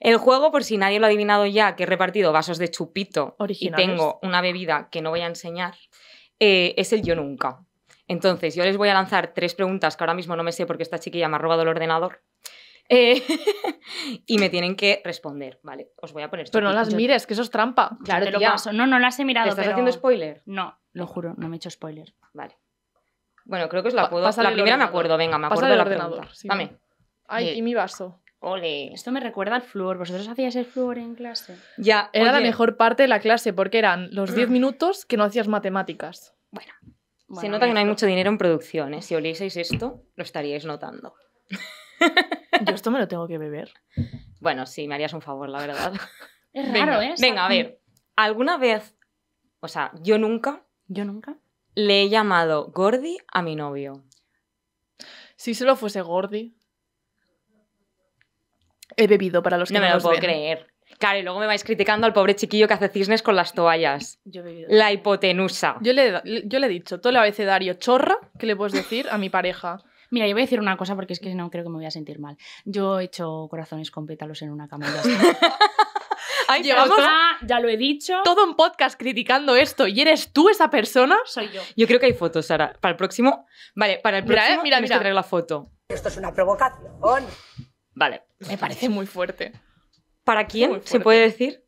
El juego, por si nadie lo ha adivinado ya, que he repartido vasos de chupito y tengo una bebida que no voy a enseñar, eh, es el yo nunca. Entonces, yo les voy a lanzar tres preguntas que ahora mismo no me sé porque esta chiquilla me ha robado el ordenador. Eh, y me tienen que responder, ¿vale? Os voy a poner. Pero no las mires, que eso es trampa. Claro, te lo paso. No, no las he mirado. estás haciendo spoiler? No, lo juro, no me he hecho spoiler. Vale. Bueno, creo que os la puedo. la primera me acuerdo, venga, me acuerdo de la pregunta. Dame. Ay, eh, y mi vaso. Ole. Esto me recuerda al flúor. ¿Vosotros hacías el flúor en clase? Ya, era la mejor parte de la clase porque eran los 10 mm. minutos que no hacías matemáticas. Bueno. Se nota que no hay mucho dinero en producciones. Si olieseis esto, lo estaríais notando. Yo esto me lo tengo que beber. Bueno, sí, me harías un favor, la verdad. Es raro, venga, ¿eh? Venga, a ver. ¿Alguna vez, o sea, yo nunca. Yo nunca. Le he llamado Gordi a mi novio. Si solo fuese Gordi he bebido para los que no, me lo puedo creer. Claro, y luego me vais criticando al pobre chiquillo que hace cisnes con las toallas. Yo he bebido. La hipotenusa. Yo le, yo le he dicho todo el abecedario chorra que le puedes decir a mi pareja. Mira, yo voy a decir una cosa porque es que no creo que me voy a sentir mal. Yo he hecho corazones con pétalos en una cama. Llevamos, ya lo he dicho. Todo un podcast criticando esto y eres tú esa persona. Soy yo. Yo creo que hay fotos, Sara. Para el próximo. Vale, para el mira, eh, próximo. mira, mira, mira. la foto. Esto es una provocación. Vale. Me parece muy fuerte. ¿Para quién se puede decir?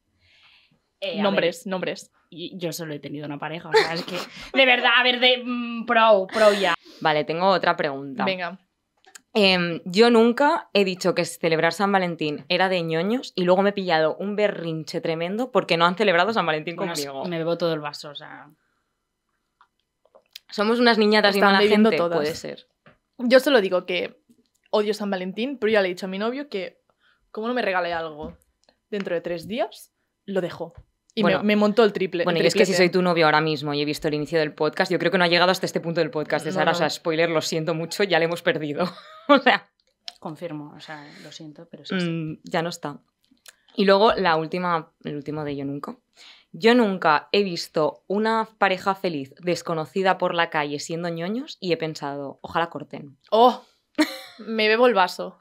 Eh, nombres, nombres. Yo solo he tenido una pareja, o sea, es que. De verdad, a ver, de mm, pro, pro ya. Vale, tengo otra pregunta. Venga. Em, yo nunca he dicho que celebrar San Valentín era de ñoños y luego me he pillado un berrinche tremendo porque no han celebrado San Valentín conmigo. Me bebo todo el vaso, o sea. Somos unas niñatas Están y mala gente, puede ser. Yo solo digo que odio San Valentín, pero ya le he dicho a mi novio que como no me regale algo dentro de tres días, lo dejo. Y me, montó el triple. Bueno, y es que si soy tu novio ahora mismo y he visto el inicio del podcast, yo creo que no ha llegado hasta este punto del podcast. Es ahora, o sea, spoiler, lo siento mucho, ya le hemos perdido. o sea. Confirmo, o sea, lo siento, pero mm, ya no está. Y luego la última, el último de Yo Nunca. Yo nunca he visto una pareja feliz desconocida por la calle siendo ñoños y he pensado, ojalá corten. ¡Oh! me bebo el vaso.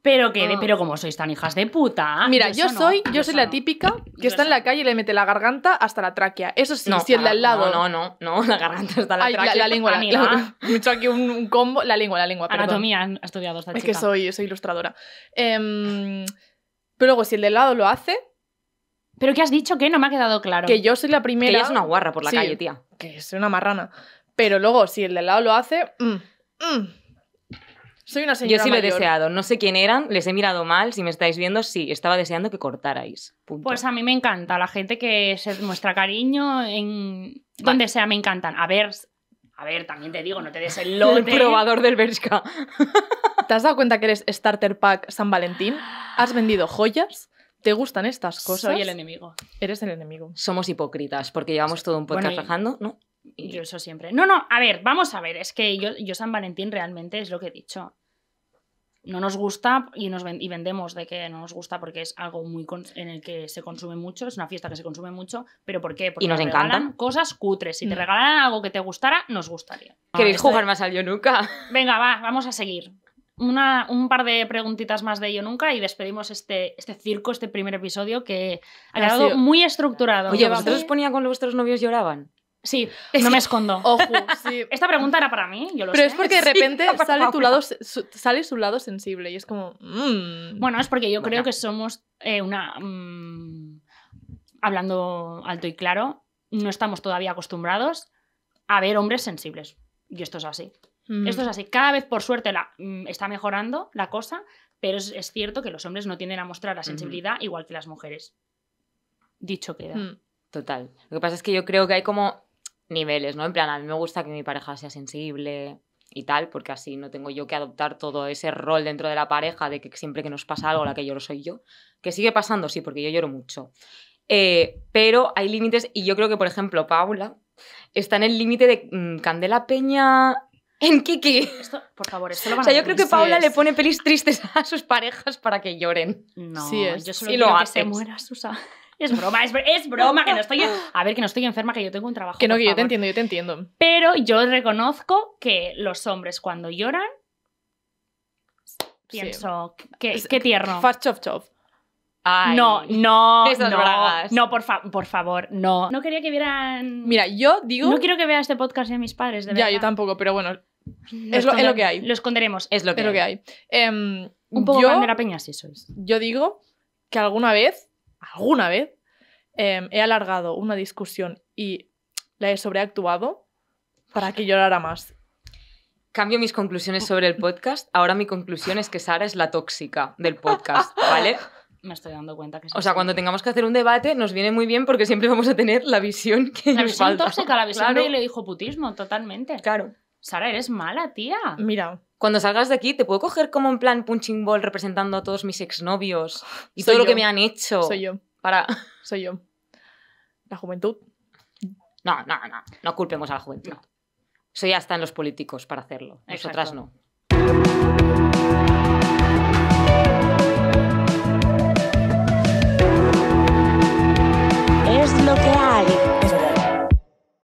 Pero que, ah. pero como sois tan hijas de puta. Mira, yo, soy, yo, soy la típica que está en la calle y le mete la garganta hasta la tráquea. Eso sí, si el de al lado. No, no, no, la garganta hasta la tráquea. La, lengua, la, me he aquí un, combo. La lengua, la lengua. Anatomía perdón. ha estudiado esta chica. Es que soy, soy ilustradora. Em, pero luego, si el de al lado lo hace, ¿Pero qué has dicho? que No me ha quedado claro. Que yo soy la primera. Que es una guarra por la calle, tía. Que es una marrana. Pero luego, si el de al lado lo hace. Mm, mm. Soy una señora Yo sí lo he deseado. No sé quién eran, les he mirado mal. Si me estáis viendo, sí, estaba deseando que cortarais. Pues a mí me encanta la gente que se muestra cariño en donde sea, me encantan. A ver, a ver, también te digo, no te des el lote. El probador del Bershka. ¿Te has dado cuenta que eres Starter Pack San Valentín? ¿Has vendido joyas? ¿Te gustan estas cosas? Soy el enemigo. Eres el enemigo. Somos hipócritas porque llevamos todo un podcast trabajando ¿no? Yo eso siempre. No, no, a ver, vamos a ver. Es que yo, yo San Valentín realmente es lo que he dicho. No nos gusta y, nos y vendemos de que no nos gusta porque es algo muy en el que se consume mucho, es una fiesta que se consume mucho, pero ¿por qué? Porque y nos encantan cosas cutres. Si te mm. regalaran algo que te gustara, nos gustaría. ¿Queréis jugar más al yo nunca? Venga, va, vamos a seguir. un par de preguntitas más de Yo nunca y despedimos este, este circo, este primer episodio que ha quedado muy estructurado. Oye, ¿vosotros os ponía cuando vuestros novios lloraban? Sí, no me escondo. Ojo, Esta pregunta era para mí, yo lo Pero es porque de repente sale, tu lado, su, sale lado sensible y es como... Mm". Bueno, es porque yo creo que somos eh, una... Mm, hablando alto y claro, no estamos todavía acostumbrados a ver hombres sensibles. Y esto es así. Mm. Esto es así. Cada vez, por suerte, está mejorando la cosa, pero es, cierto que los hombres no tienden a mostrar la sensibilidad igual que las mujeres. Dicho queda. Total. Lo que pasa es que yo creo que hay como niveles, ¿no? En plan, a mí me gusta que mi pareja sea sensible y tal, porque así no tengo yo que adoptar todo ese rol dentro de la pareja de que siempre que nos pasa algo la que lloro soy yo. Que sigue pasando, sí, porque yo lloro mucho. Eh, pero hay límites y yo creo que, por ejemplo, Paula está en el límite de mm, Candela Peña en Kiki. por favor, esto lo van a yo creo que Paula le pone pelis tristes a sus parejas para que lloren. No, sí es. yo lo que se muera Susa. Es broma, es, broma, que no estoy. A ver, que no estoy enferma, que yo tengo un trabajo. Que no, que yo te entiendo, yo te entiendo. Pero yo reconozco que los hombres cuando lloran. Pienso, qué, tierno. Fast chop chop. no, no, no, no, por, por favor, no. No quería que vieran. Mira, yo digo. No quiero que vea este podcast a mis padres, de verdad. Ya, yo tampoco, pero bueno. es, lo, que hay. Lo esconderemos. Es lo que hay. Lo que hay. Em, un poco yo, peña, si sois. Yo digo que alguna vez alguna vez em, he alargado una discusión y la he sobreactuado para que llorara más. Cambio mis conclusiones sobre el podcast. Ahora mi conclusión es que Sara es la tóxica del podcast, ¿vale? Me estoy dando cuenta que sí. O sea, cuando tengamos que hacer un debate, nos viene muy bien porque siempre vamos a tener la visión que La nos visión tóxica, la visión le dijo putismo, totalmente. Claro. Sara, eres mala, tía. Mira, cuando salgas de aquí, ¿te puedo coger como en plan punching ball representando a todos mis exnovios y todo lo que me han hecho? Soy yo. Para. Soy yo. La juventud. No, no, no. No culpemos a la juventud. Eso ya en los políticos para hacerlo. Nosotras no.